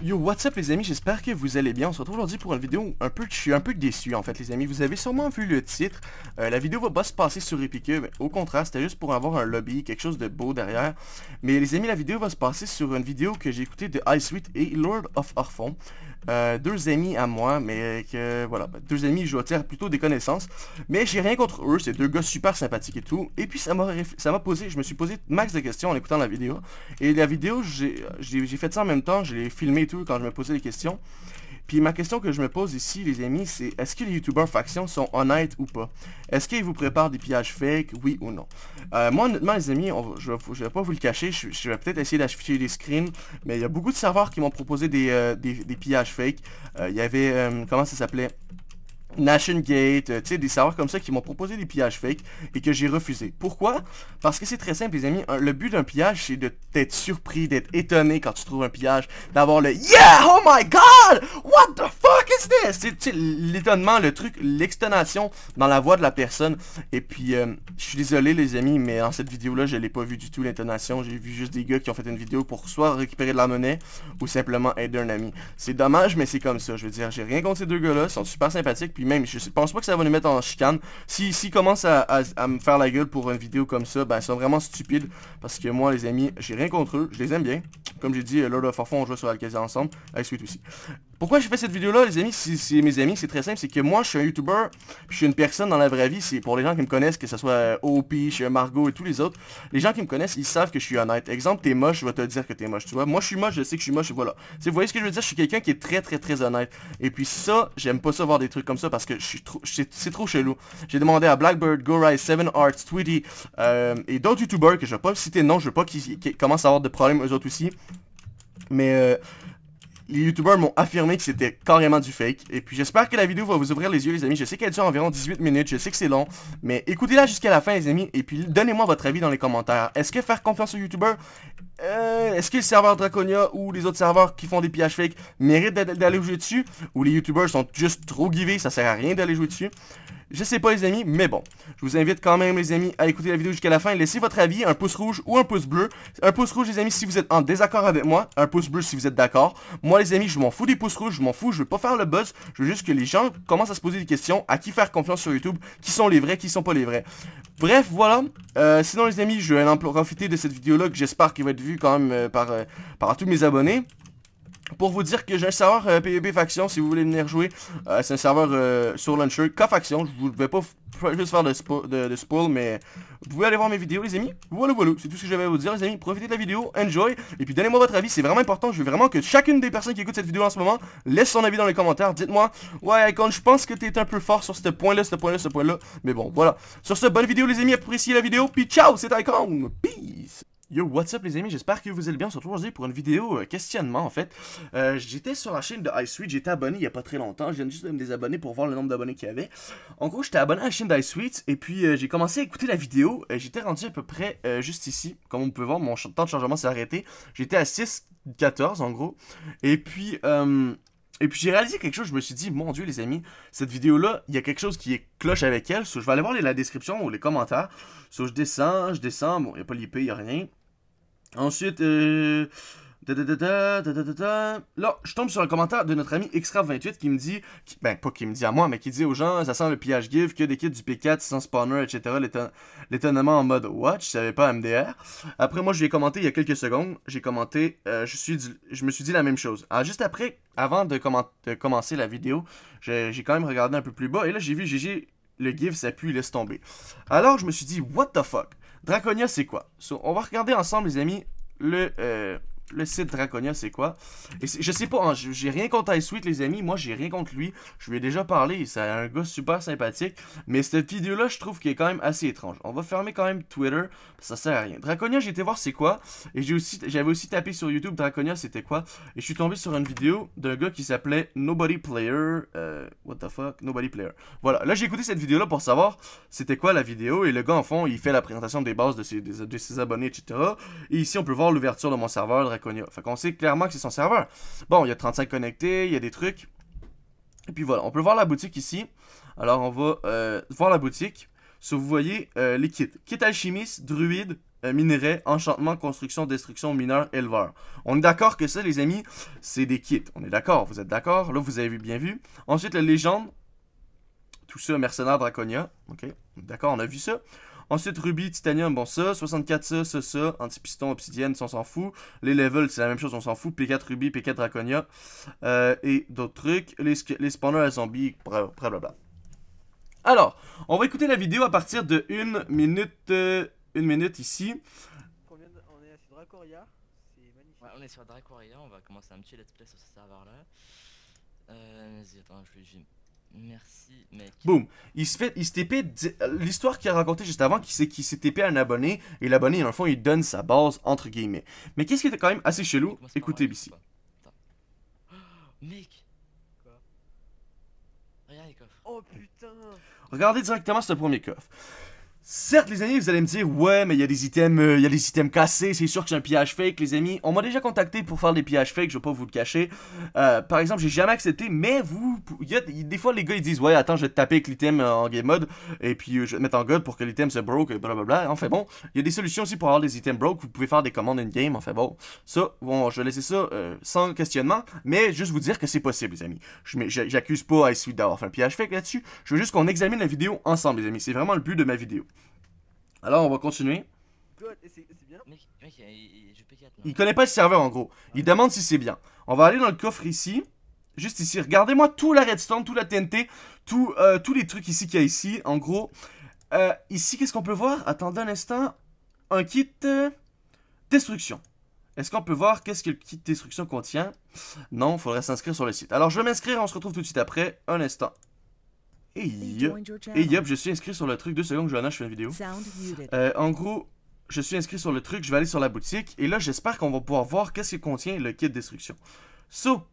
Yo, what's up les amis, j'espère que vous allez bien. On se retrouve aujourd'hui pour une vidéo un peu, je suis un peu déçu en fait les amis. Vous avez sûrement vu le titre. Euh, la vidéo va pas se passer sur Epicube. Au contraire, c'était juste pour avoir un lobby, quelque chose de beau derrière. Mais les amis, la vidéo va se passer sur une vidéo que j'ai écoutée de Ice Sweet et Lord of Orphon. Euh, deux amis à moi, mais que voilà, ben, deux amis, je dois plutôt des connaissances. Mais j'ai rien contre eux, c'est deux gars super sympathiques et tout. Et puis ça m'a ça m'a posé, je me suis posé max de questions en écoutant la vidéo. Et la vidéo, j'ai fait ça en même temps, je l'ai filmé quand je me posais des questions. Puis ma question que je me pose ici, les amis, c'est est-ce que les youtubeurs factions sont honnêtes ou pas Est-ce qu'ils vous préparent des pillages fake, oui ou non euh, Moi, honnêtement, les amis, je, vais pas vous le cacher, je, vais peut-être essayer d'afficher des screens, mais il y a beaucoup de serveurs qui m'ont proposé des, euh, des, pillages fake. Euh, il y avait, comment ça s'appelait Nation Gate, euh, tu sais, des serveurs comme ça qui m'ont proposé des pillages fake et que j'ai refusé. Pourquoi? Parce que c'est très simple, les amis. le but d'un pillage, c'est de t'être surpris, d'être étonné quand tu trouves un pillage, d'avoir le « Yeah! Oh my God! What the fuck is this? » C'est l'étonnement, le truc, l'extonation dans la voix de la personne. Et puis, euh, je suis désolé, les amis, mais en cette vidéo-là, je l'ai pas vu du tout, l'intonation. J'ai vu juste des gars qui ont fait une vidéo pour soit récupérer de la monnaie ou simplement aider un ami. C'est dommage, mais c'est comme ça. Je veux dire, j'ai rien contre ces deux gars-là, ils sont super sympathiques, puis même, je pense pas que ça va nous mettre en chicane. si, si commencent à, me faire la gueule pour une vidéo comme ça, ben, ils sont vraiment stupides. Parce que moi, les amis, j'ai rien contre eux. Je les aime bien. Comme j'ai dit, là euh, le Forfond, on joue sur Alcazar ensemble. Avec Sweet aussi. Pourquoi je fais cette vidéo-là, les amis, si, mes amis, c'est très simple, c'est que moi, je suis un YouTuber, je suis une personne dans la vraie vie, c'est pour les gens qui me connaissent, que ce soit euh, OP, Margot et tous les autres, les gens qui me connaissent, ils savent que je suis honnête. Exemple, t'es moche, je vais te dire que t'es moche, tu vois. Moi, je suis moche, je sais que je suis moche, voilà. vous voyez ce que je veux dire, je suis quelqu'un qui est très, très, très honnête. Et puis ça, j'aime pas ça voir des trucs comme ça, parce que je suis c'est trop chelou. J'ai demandé à Blackbird, Gorai, Seven Arts, Tweety, euh, et d'autres YouTubers que je vais pas citer non, je veux pas qu'ils commencent à avoir de problèmes eux autres aussi. Mais... Euh, les youtubeurs m'ont affirmé que c'était carrément du fake. Et puis j'espère que la vidéo va vous ouvrir les yeux les amis. Je sais qu'elle dure environ 18 minutes, je sais que c'est long. Mais écoutez-la jusqu'à la fin les amis. Et puis donnez-moi votre avis dans les commentaires. Est-ce que faire confiance aux youtubeurs euh, est-ce que le serveur Draconia ou les autres serveurs qui font des pillages fake méritent d'aller jouer dessus Ou les youtubeurs sont juste trop givés, ça sert à rien d'aller jouer dessus je sais pas les amis, mais bon. Je vous invite quand même les amis à écouter la vidéo jusqu'à la fin. Laissez votre avis, un pouce rouge ou un pouce bleu. Un pouce rouge les amis si vous êtes en désaccord avec moi. Un pouce bleu si vous êtes d'accord. Moi les amis, je m'en fous des pouces rouges, je m'en fous, je veux pas faire le buzz. Je veux juste que les gens commencent à se poser des questions. À qui faire confiance sur YouTube Qui sont les vrais, qui sont pas les vrais Bref, voilà. Euh, sinon les amis, je vais en profiter de cette vidéo-là que j'espère qu'il va être quand même euh, par, euh, par tous mes abonnés pour vous dire que j'ai un serveur PvP euh, e Faction si vous voulez venir jouer. c'est un serveur sur Launcher K-Faction. Je ne vais pas juste faire de, spo de, spoil, mais vous pouvez aller voir mes vidéos, les amis. Voilà, voilà. C'est tout ce que j'avais à vous dire, les amis. Profitez de la vidéo, enjoy. Et puis donnez-moi votre avis, c'est vraiment important. Je veux vraiment que chacune des personnes qui écoutent cette vidéo en ce moment laisse son avis dans les commentaires. Dites-moi, ouais, Icon, je pense que tu es un peu fort sur ce point-là, ce point-là, ce point-là. Mais bon, voilà. Sur ce, bonne vidéo, les amis. Appréciez la vidéo. Puis ciao, c'est Icon. Peace. Yo, what's up les amis, j'espère que vous allez bien, on se retrouve aujourd'hui pour une vidéo euh, questionnement en fait. Euh, j'étais sur la chaîne de iSuite, j'étais abonné il n'y a pas très longtemps, je viens juste de me désabonner pour voir le nombre d'abonnés qu'il y avait. En gros, j'étais abonné à la chaîne d'iSuite et puis euh, j'ai commencé à écouter la vidéo, j'étais rendu à peu près juste ici, comme on peut voir, mon temps de chargement s'est arrêté, j'étais à 6,14 en gros. Et puis... Et puis j'ai réalisé quelque chose, je me suis dit, mon dieu les amis, cette vidéo-là, il y a quelque chose qui est cloche avec elle. So, je vais aller voir la description ou les commentaires. So, je descends, je descends, bon, il n'y a pas l'IP, il n'y a rien. Ensuite, euh, là, je tombe sur un commentaire de notre ami Extra28 qui me dit, ben pas qui me dit à moi, mais qui dit aux gens, ça sent le pillage give, que des kits du P4 sans spawner, etc. L'étonnement en mode, watch, je savais pas MDR. Après, moi, je lui commenté il y a quelques secondes, j'ai commenté, euh, je, suis je me suis dit la même chose. Alors, ah, juste après, avant de, commencer la vidéo, j'ai quand même regardé un peu plus bas, et là, j'ai vu GG, le give, s'appuie, laisse tomber. Alors, je me suis dit, what the fuck Draconia, c'est quoi On va regarder ensemble, les amis, le, euh, le site Draconia, c'est quoi. Et je sais pas, hein, j'ai rien contre Iceweet, les amis. Moi, j'ai rien contre lui. Je lui ai déjà parlé. C'est un gars super sympathique. Mais cette vidéo-là, je trouve qu'elle est quand même assez étrange. On va fermer quand même Twitter. Ça sert à rien. Draconia, j'ai été voir c'est quoi. Et j'avais aussi, aussi tapé sur YouTube Draconia, c'était quoi. Et je suis tombé sur une vidéo d'un gars qui s'appelait Nobody Player. Euh, what the fuck? Nobody Player. Voilà. Là, j'ai écouté cette vidéo-là pour savoir c'était quoi la vidéo. Et le gars, en fond, il fait la présentation des bases de ses, abonnés, etc. Et ici, on peut voir l'ouverture de mon serveur, fait qu'on sait clairement que c'est son serveur. Bon, il y a 35 connectés, il y a des trucs. Et puis voilà, on peut voir la boutique ici. Alors on va euh, voir la boutique. Si vous voyez euh, les kits. Kit alchimiste, druide, euh, minerais, enchantement, construction, destruction, mineur, éleveur. On est d'accord que ça, les amis, c'est des kits. On est d'accord, vous êtes d'accord. Là, vous avez bien vu. Ensuite, la légende. Tout ça, mercenaire, draconia. Ok, d'accord, on a vu ça. Ensuite, Ruby, titanium, bon ça. 64 ça, ça, ça. piston obsidienne, ça on s'en fout. Les levels, c'est la même chose, on s'en fout. P4 rubis, P4 draconia. Euh, et d'autres trucs. Les, les spawners à zombies, blablabla. Alors, on va écouter la vidéo à partir de 1 minute, 1 euh, une minute ici. On est sur Dracoria, c'est magnifique. Ouais, on est sur Dracoria, on va commencer un petit let's play sur ce serveur là. Euh, attends, je vais Merci, mec. Boum. Il se fait, il se TP, l'histoire qu'il a raconté juste avant, qui c'est qu'il s'est TP un abonné, et l'abonné, dans le fond, il donne sa base, entre guillemets. Mais qu'est-ce qui était quand même assez chelou? Écoutez ici. Mec. Quoi? les coffres. Oh putain. Regardez directement ce premier coffre. Certes, les amis, vous allez me dire, ouais, mais il y a des items, euh, il y a des items cassés, c'est sûr que c'est un pillage fake, les amis. On m'a déjà contacté pour faire des pillages fake, je vais pas vous le cacher. Euh, par exemple, j'ai jamais accepté, mais vous, y a, des fois, les gars, ils disent, ouais, attends, je vais te taper avec l'item euh, en game mode, et puis euh, je vais te mettre en god pour que l'item se broke, blablabla. Enfin bon, il y a des solutions aussi pour avoir des items broke, vous pouvez faire des commandes in-game, enfin bon. Ça, bon, je vais laisser ça sans questionnement, mais juste vous dire que c'est possible, les amis. J'accuse pas IceSuite d'avoir fait un pillage fake là-dessus, je veux juste qu'on examine la vidéo ensemble, les amis, c'est vraiment le but de ma vidéo. Alors, on va continuer. Il connaît pas le serveur en gros. Il demande si c'est bien. On va aller dans le coffre ici. Juste ici. Regardez-moi tout la redstone, tout la TNT, tout, euh, tous les trucs ici qu'il y a ici. En gros, euh, ici, qu'est-ce qu'on peut voir Attendez un instant. Un kit euh, destruction. Est-ce qu'on peut voir qu'est-ce que le kit destruction contient Non, il faudrait s'inscrire sur le site. Alors, je vais m'inscrire, on se retrouve tout de suite après. Un instant. Et yop, je suis inscrit sur le truc. Deux secondes, Johanna, je fais une vidéo. Euh, en gros, je suis inscrit sur le truc, je vais aller sur la boutique. Et là, j'espère qu'on va pouvoir voir qu'est-ce qui contient le kit destruction. So,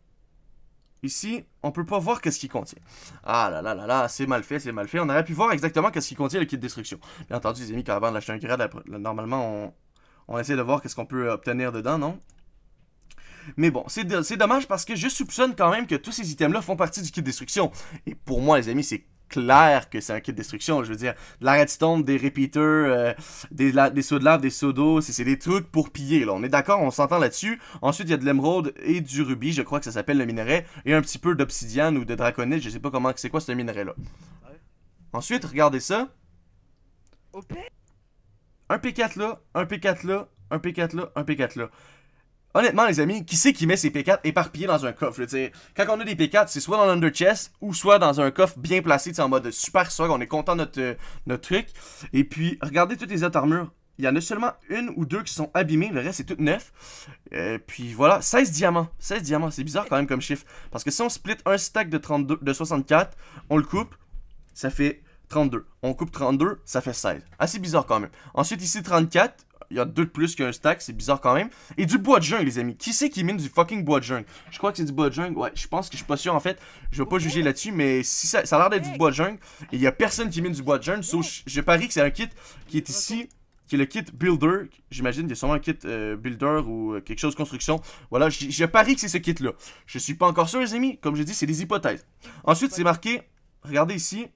ici, on peut pas voir qu'est-ce qui contient. Ah là là là là, c'est mal fait, c'est mal fait. On aurait pu voir exactement qu'est-ce qui contient le kit destruction. Bien entendu, les amis, quand avant d'acheter un grade, normalement, on essaie de voir qu'est-ce qu'on peut obtenir dedans, non mais bon, c'est dommage parce que je soupçonne quand même que tous ces items-là font partie du kit destruction. Et pour moi, les amis, c'est clair que c'est un kit de destruction. Je veux dire, de la redstone, des repeaters, euh, des, des sauts de lave, des sauts d'eau, c'est des trucs pour piller. Là. On est d'accord, on s'entend là-dessus. Ensuite, il y a de l'émeraude et du rubis, je crois que ça s'appelle le minerai, et un petit peu d'obsidiane ou de draconite, je sais pas comment c'est quoi ce minerai-là. Ensuite, regardez ça. Un P4 là, un P4 là, un P4 là, un P4 là honnêtement, les amis, qui c'est qui met ses P4 éparpillés dans un coffre? quand on a des P4, c'est soit dans l'underchest ou soit dans un coffre bien placé, en mode super swag, on est content de euh, notre, truc. Et puis, regardez toutes les autres armures. Il y en a seulement une ou deux qui sont abîmées, le reste c'est tout neuf. Et euh, puis voilà, 16 diamants. 16 diamants, c'est bizarre quand même comme chiffre. Parce que si on split un stack de, 32, de 64, on le coupe, ça fait 32. On coupe 32, ça fait 16. Assez bizarre quand même. Ensuite ici 34, il y a deux de plus qu'un stack, c'est bizarre quand même. Et du bois de jungle, les amis. Qui c'est qui mine du fucking bois de jungle Je crois que c'est du bois de jungle. Ouais, je pense que je suis pas sûr en fait. Je vais pas juger là-dessus, mais si ça, a l'air d'être du bois de jungle, et il y a personne qui mine du bois de jungle, sauf so, je parie que c'est un kit qui est ici qui est le kit Builder. J'imagine qu'il y a sûrement un kit euh, Builder ou euh, quelque chose de construction. Voilà, je parie que c'est ce kit-là. Je suis pas encore sûr, les amis. Comme je dis, c'est des hypothèses. Ensuite, c'est marqué, regardez ici,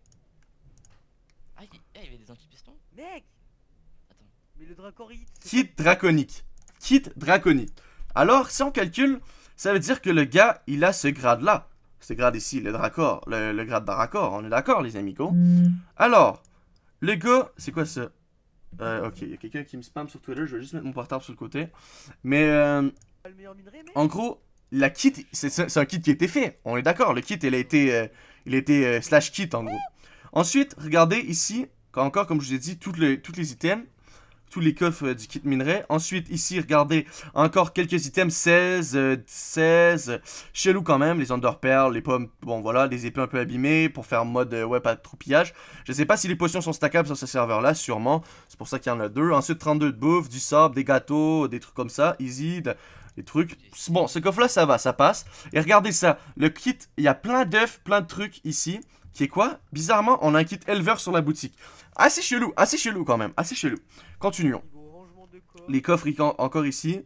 Kit draconique. Kit draconique. Alors, si on calcule, ça veut dire que le gars, il a ce grade-là. Ce grade ici, le dracor, le, grade d'aracor. On est d'accord, les amis hmm. Alors, le gars, c'est quoi ça? Euh, ok, il y a quelqu'un qui me spam sur Twitter, je vais juste mettre mon portable sur le côté. Mais, euh, en gros, la kit, c'est un kit qui a été fait. On est d'accord, le kit, il a été, euh, il a slash kit en gros. Ensuite, regardez ici, encore comme je vous ai dit, toutes les, toutes les items tous les coffres euh, du kit minerai. Ensuite, ici, regardez, encore quelques items, 16, 16, euh, chelou quand même, les underpearls, les pommes, bon voilà, des épées un peu abîmées pour faire mode euh, web ouais, pas Je sais pas si les potions sont stackables sur ce serveur-là, sûrement, c'est pour ça qu'il y en a deux. Ensuite, 32 de bouffe, du sable, des gâteaux, des trucs comme ça, easy, des trucs. Bon, ce coffre-là, ça va, ça passe. Et regardez ça, le kit, il y a plein d'œufs, plein de trucs ici. Qui est quoi Bizarrement, on a un kit éleveur sur la boutique. Assez chelou, assez chelou quand même, assez chelou. Continuons. Les coffres encore ici.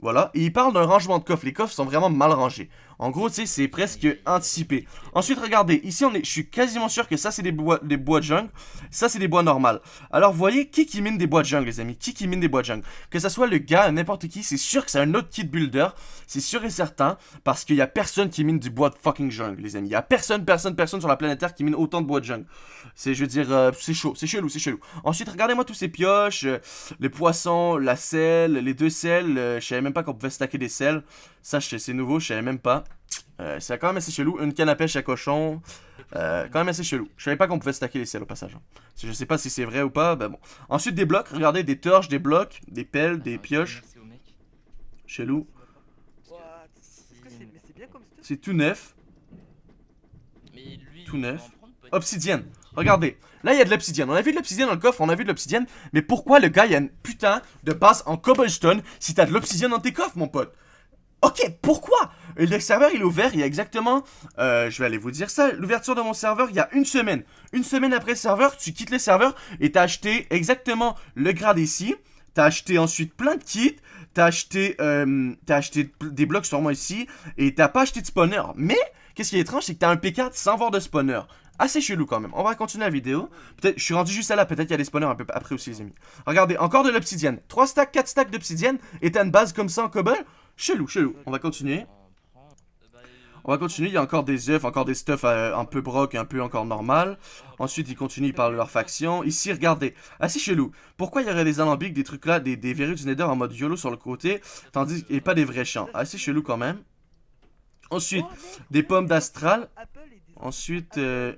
Voilà. Et il parle d'un rangement de coffres. Les coffres sont vraiment mal rangés. En gros, tu sais, c'est presque anticipé. Ensuite, regardez, ici, on est, je suis quasiment sûr que ça, c'est des bois, des bois de jungle. Ça, c'est des bois normales. Alors, voyez, qui qui mine des bois de jungle, les amis Qui qui mine des bois de jungle Que ça soit le gars, n'importe qui, c'est sûr que c'est un autre kit builder. C'est sûr et certain, parce qu'il y a personne qui mine du bois de fucking jungle, les amis. Il n'y a personne, personne, personne sur la planète Terre qui mine autant de bois de jungle. C'est, je veux dire, euh, c'est chaud, c'est chelou, c'est chelou. Ensuite, regardez-moi tous ces pioches, euh, les poissons, la selle, les deux selles. Je euh, je savais même pas qu'on pouvait stacker des selles. Ça, c'est nouveau, je savais même pas. c'est euh, quand même assez chelou. Une canne à pêche à cochon. Euh, quand même assez chelou. Je savais pas qu'on pouvait stacker les selles au passage. Hein. Je sais pas si c'est vrai ou pas, ben bon. Ensuite, des blocs. Regardez, des torches, des blocs, des pelles, des pioches. Chelou. C'est tout neuf. Tout neuf. Obsidienne. Regardez. Là, il y a de l'obsidienne. On a vu de l'obsidienne dans le coffre, on a vu de l'obsidienne. Mais pourquoi le gars, a une putain de passe en cobblestone si t'as de l'obsidienne dans tes coffres, mon pote Ok, pourquoi Le serveur, il est ouvert, il y a exactement... Euh, je vais aller vous dire ça. L'ouverture de mon serveur, il y a une semaine. Une semaine après le serveur, tu quittes le serveur et t'as acheté exactement le grade ici. T'as acheté ensuite plein de kits. T'as acheté, euh, as acheté des blocs sur moi ici. Et t'as pas acheté de spawner. Mais, qu'est-ce qui est étrange, c'est que t'as un P4 sans voir de spawner assez chelou quand même. On va continuer la vidéo. Peut-être, je suis rendu juste à là. Peut-être qu'il y a des spawners un peu après aussi, les amis. Regardez, encore de l'obsidienne. 3 stacks, 4 stacks d'obsidienne. Et t'as une base comme ça en cobble. Chelou, chelou. On va continuer. On va continuer, il y a encore des oeufs, encore des stuff euh, un peu broc, un peu encore normal. Ensuite, ils continue par leur faction. Ici, regardez, assez ah, chelou. Pourquoi il y aurait des alambics, des trucs là, des, des verrues du nether en mode YOLO sur le côté, tandis et pas des vrais champs Assez ah, chelou quand même. Ensuite, des pommes d'astral. Ensuite, euh,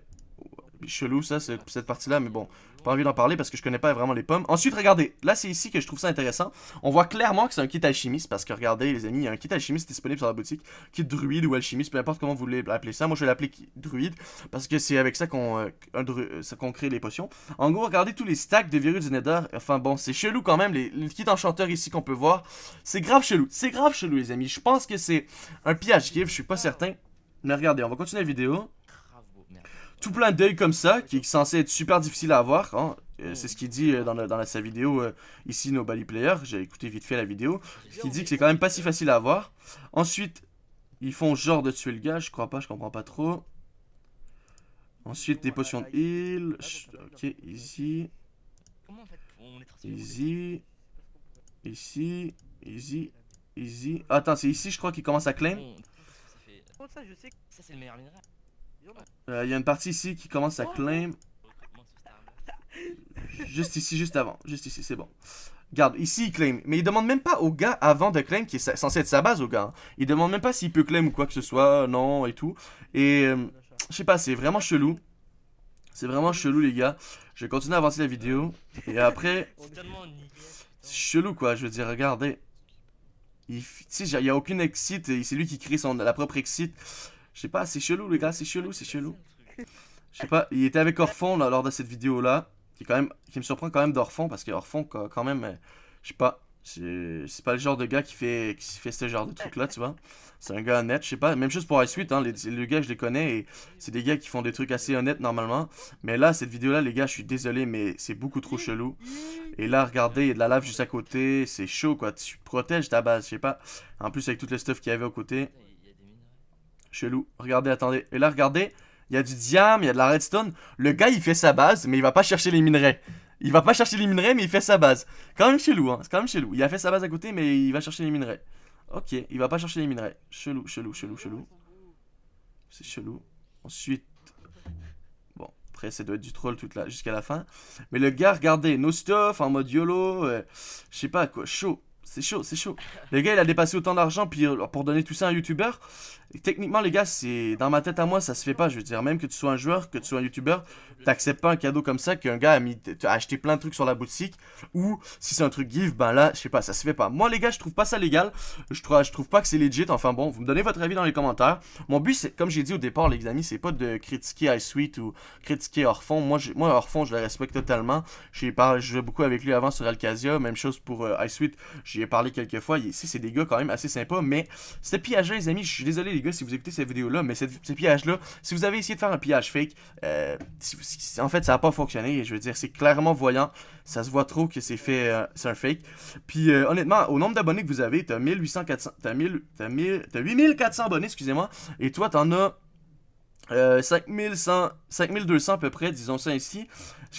chelou ça, cette partie-là, mais bon, pas envie d'en parler parce que je connais pas vraiment les pommes. Ensuite, regardez, là c'est ici que je trouve ça intéressant. On voit clairement que c'est un kit alchimiste parce que regardez les amis, il y a un kit alchimiste disponible sur la boutique. Kit druide ou alchimiste, peu importe comment vous voulez l'appeler ça. Moi je vais l'appeler druide parce que c'est avec euh, euh, ça qu'on crée les potions. En gros, regardez tous les stacks de virus du nether. Enfin bon, c'est chelou quand même, les, kits enchanteurs ici qu'on peut voir. C'est grave chelou, c'est grave chelou les amis. Je pense que c'est un piège give, je suis pas certain. Mais regardez, on va continuer la vidéo tout plein d'œil comme ça, qui est censé être super difficile à avoir. Hein. Euh, hmm. c'est ce qu'il dit euh, dans, la, sa vidéo euh, ici nos Bally Player. J'ai écouté vite fait la vidéo. Ce qui dit que c'est quand même pas si facile à avoir. Ensuite, ils font genre de tuer le gars. Je crois pas, je comprends pas trop. Ensuite, des potions de heal. Ok, easy. ici Ici. Easy. Easy. Attends, c'est ici, je crois qu'il commence à claim. Euh, il y a une partie ici qui commence à oh. claim. Juste ici, juste avant. Juste ici, c'est bon. Regarde, ici il claim. Mais il demande même pas au gars avant de claim, qui est censé être sa base au gars. Hein. Il demande même pas s'il peut claim ou quoi que ce soit, non et tout. Et euh, je sais pas, c'est vraiment chelou. C'est vraiment chelou les gars. Je vais continuer à avancer la vidéo. Et après... C'est chelou quoi, je veux dire, regardez. Il n'y a aucune exit, et c'est lui qui crée son, la propre exit. Je sais pas, c'est chelou les gars, c'est chelou, c'est chelou. Bah, je sais pas, il était avec Orphon là, lors de cette vidéo là, qui, quand même, qui me surprend quand même d'Orphon, parce que quand même, euh, je sais pas, c'est pas le genre de gars qui fait, qui fait ce genre de truc là, tu vois. C'est un gars honnête, je sais pas. Même chose pour Ice hein, les, les, gars, je les connais et c'est des gars qui font des trucs assez honnêtes normalement. Mais là, cette vidéo là, les gars, je suis désolé, mais c'est beaucoup trop chelou. Et là, regardez, il y a de la lave juste à côté, c'est chaud quoi. Tu protèges ta base, je sais pas. En plus, avec tout le stuff qu'il y avait à côté. Chelou. Regardez, attendez. Et là, regardez. Il y a du diam, il y a de la redstone. Le gars, il fait sa base, mais il va pas chercher les minerais. Il va pas chercher les minerais, mais il fait sa base. Quand même chelou, hein. C'est quand même chelou. Il a fait sa base à côté, mais il va chercher les minerais. Ok, il va pas chercher les minerais. Chelou, chelou, chelou, chelou. C'est chelou. Ensuite. Bon, après, ça doit être du troll toute là, jusqu'à la fin. Mais le gars, regardez, no stuff, en mode YOLO. Euh, je sais pas quoi, chaud. C'est chaud, c'est chaud. Le gars, il a dépassé autant d'argent euh, pour donner tout ça à un youtubeur techniquement, les gars, c'est dans ma tête à moi, ça se fait pas. Je veux dire, même que tu sois un joueur, que tu sois un youtubeur, t'acceptes pas un cadeau comme ça qu'un gars a, mis, acheté plein de trucs sur la boutique. Ou si c'est un truc give, ben là, je sais pas, ça se fait pas. Moi, les gars, je trouve pas ça légal. Je trouve, je trouve pas que c'est legit. Enfin bon, vous me donnez votre avis dans les commentaires. Mon but, c'est, comme j'ai dit au départ, les amis, c'est pas de critiquer iSuite ou critiquer Orphon Moi, je, moi, Orfond, je le respecte totalement. J'ai parlé, je jouais beaucoup avec lui avant sur Alcasia. Même chose pour euh, Ice iSuite. J'y ai parlé quelques fois. Ici, c'est des gars quand même assez sympas. Mais c'était piégé, les amis. Je suis désolé les gars, si vous écoutez cette vidéo-là, mais ces pillages-là, si vous avez essayé de faire un pillage fake, euh, en fait, ça n'a pas fonctionné. Et je veux dire, c'est clairement voyant. Ça se voit trop que c'est fait, euh, c'est un fake. Puis euh, honnêtement, au nombre d'abonnés que vous avez, t'as 1800, 1000, 8400 abonnés, excusez-moi. Et toi, t'en as euh, 5100, 5200 à peu près, disons ça ainsi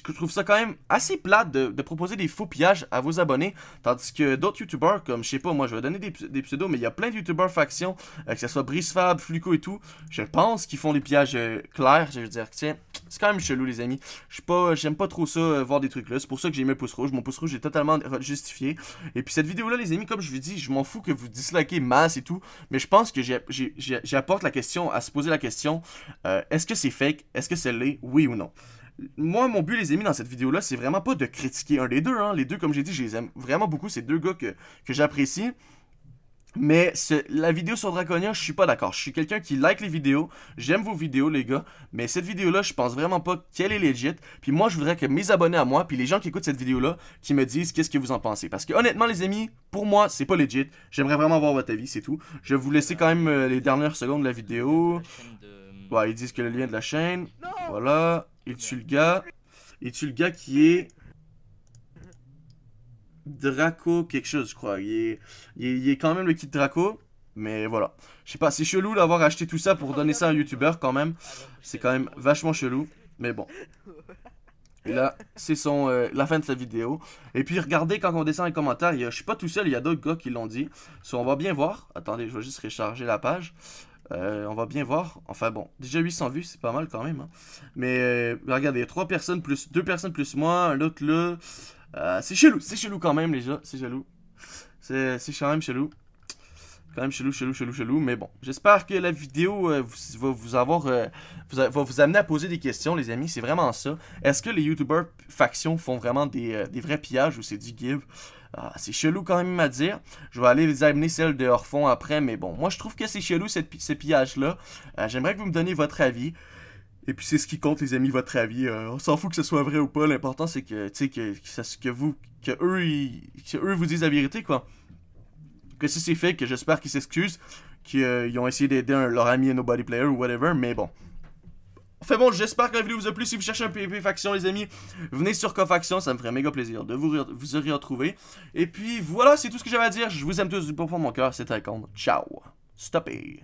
je trouve ça quand même assez plate de, proposer des faux pillages à vos abonnés, tandis que d'autres youtubeurs, comme je sais pas, moi je vais donner des, pseudos, mais il y a plein de youtubeurs factions, euh, que ce soit Fab, Fluco et tout, je pense qu'ils font des pillages euh, clairs, je veux dire, tiens, c'est quand même chelou les amis, je pas, j'aime pas trop ça, euh, voir des trucs là, c'est pour ça que j'ai mis le pouce rouge, mon pouce rouge est totalement justifié, et puis cette vidéo là les amis, comme je vous dis, je m'en fous que vous dislikez masse et tout, mais je pense que j'apporte la question, à se poser la question, est-ce que c'est fake, est-ce que c'est l'est, oui ou non moi, mon but, les amis, dans cette vidéo-là, c'est vraiment pas de critiquer un des deux. Hein. Les deux, comme j'ai dit, je les aime vraiment beaucoup. Ces deux gars que, j'apprécie. Mais la vidéo sur Draconia, je suis pas d'accord. Je suis quelqu'un qui like les vidéos. J'aime vos vidéos, les gars. Mais cette vidéo-là, je pense vraiment pas qu'elle est legit. Puis moi, je voudrais que mes abonnés à moi, puis les gens qui écoutent cette vidéo-là, qui me disent qu'est-ce que vous en pensez. Parce que honnêtement, les amis, pour moi, c'est pas legit. J'aimerais vraiment avoir votre avis, c'est tout. Je vais vous laisser quand même euh, les dernières secondes de la vidéo. ils disent que le lien de la chaîne. Voilà. Il tue le gars. Il tue le gars qui est... Draco quelque chose, je crois. Il est, quand même le kit Draco. Mais voilà. Je sais pas, c'est chelou d'avoir acheté tout ça pour donner ça à un youtubeur quand même. C'est quand même vachement chelou. Mais bon. Et là, c'est son euh, la fin de sa vidéo. Et puis regardez quand on descend les commentaires, je suis pas tout seul, il y a d'autres gars qui l'ont dit. So, on va bien voir. Attendez, je vais juste recharger la page. Euh, on va bien voir. Enfin bon, déjà 800 vues, c'est pas mal quand même. Hein. Mais euh, regardez, 3 personnes plus 2 personnes plus moi, l'autre là. Euh, c'est chelou, c'est chelou quand même les gens c'est chelou, C'est quand même chelou. Quand même chelou, chelou, chelou, chelou. Mais bon, j'espère que la vidéo vous, va vous avoir, vous amener à poser des questions, les amis. C'est vraiment ça. Est-ce que les YouTubers factions font vraiment des, des vrais pillages ou c'est du give ah, c'est chelou quand même à dire. Je vais aller les amener celles de fond après, mais bon, moi je trouve que c'est chelou cette, ces pillages-là. Euh, j'aimerais que vous me donniez votre avis. Et puis c'est ce qui compte, les amis, votre avis. Euh, on s'en fout que ce soit vrai ou pas. L'important c'est que, tu sais, que, que, vous, que eux, ils, que eux vous disent la vérité, quoi. Que si c'est fait, que j'espère qu'ils s'excusent, qu'ils euh, ont essayé d'aider leur ami et nobody player ou whatever, mais bon. Fait bon, j'espère que la vidéo vous a plu. Si vous cherchez un PvP faction, les amis, venez sur Cofaction. Ça me ferait méga plaisir de vous, vous y retrouver. Et puis voilà, c'est tout ce que j'avais à dire. Je vous aime tous du profond de mon cœur. C'était Icon. Ciao. Stoppé.